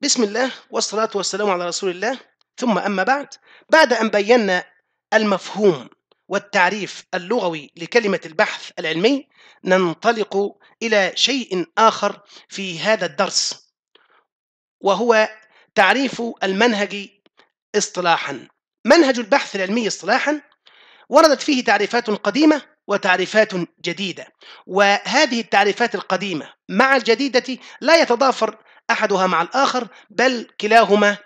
بسم الله والصلاة والسلام على رسول الله ثم أما بعد بعد أن بينا المفهوم والتعريف اللغوي لكلمة البحث العلمي ننطلق إلى شيء آخر في هذا الدرس وهو تعريف المنهج اصطلاحا منهج البحث العلمي اصطلاحا وردت فيه تعريفات قديمة وتعريفات جديدة وهذه التعريفات القديمة مع الجديدة لا يتضافر احدها مع الاخر بل كلاهما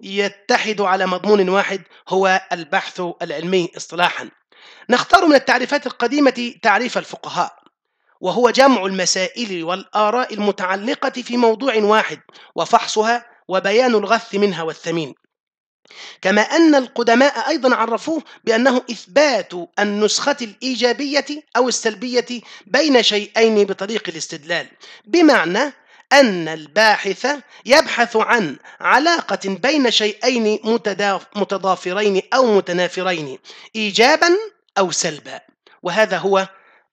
يتحد على مضمون واحد هو البحث العلمي اصطلاحا نختار من التعريفات القديمه تعريف الفقهاء وهو جمع المسائل والاراء المتعلقه في موضوع واحد وفحصها وبيان الغث منها والثمين كما أن القدماء أيضا عرفوه بأنه إثبات النسخة الإيجابية أو السلبية بين شيئين بطريق الاستدلال بمعنى أن الباحث يبحث عن علاقة بين شيئين متضافرين أو متنافرين إيجابا أو سلبا وهذا هو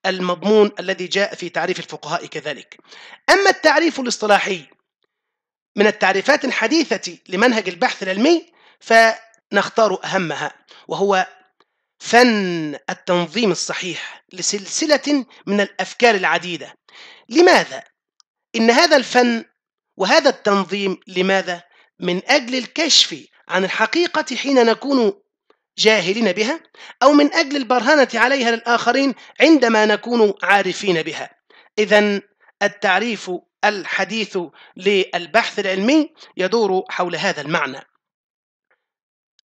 المضمون الذي جاء في تعريف الفقهاء كذلك أما التعريف الاصطلاحي من التعريفات الحديثة لمنهج البحث العلمي فنختار أهمها وهو فن التنظيم الصحيح لسلسلة من الأفكار العديدة لماذا؟ إن هذا الفن وهذا التنظيم لماذا؟ من أجل الكشف عن الحقيقة حين نكون جاهلين بها أو من أجل البرهنة عليها للآخرين عندما نكون عارفين بها إذا التعريف الحديث للبحث العلمي يدور حول هذا المعنى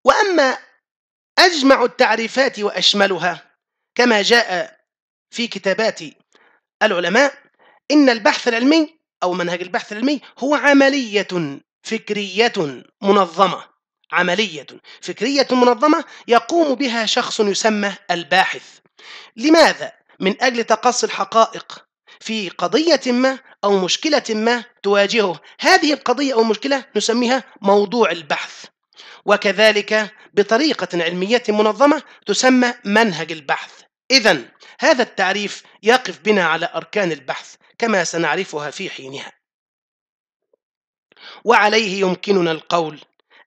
وأما أجمع التعريفات وأشملها كما جاء في كتابات العلماء إن البحث العلمي أو منهج البحث العلمي هو عملية فكرية منظمة عملية فكرية منظمة يقوم بها شخص يسمى الباحث لماذا؟ من أجل تقصي الحقائق في قضية ما أو مشكلة ما تواجهه هذه القضية أو المشكلة نسميها موضوع البحث وكذلك بطريقة علمية منظمة تسمى منهج البحث إذا هذا التعريف يقف بنا على أركان البحث كما سنعرفها في حينها وعليه يمكننا القول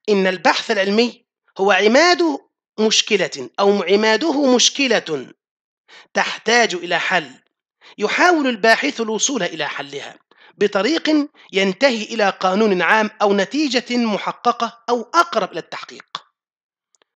إن البحث العلمي هو عماد مشكلة أو عماده مشكلة تحتاج إلى حل يحاول الباحث الوصول إلى حلها بطريق ينتهي إلى قانون عام أو نتيجة محققة أو أقرب إلى التحقيق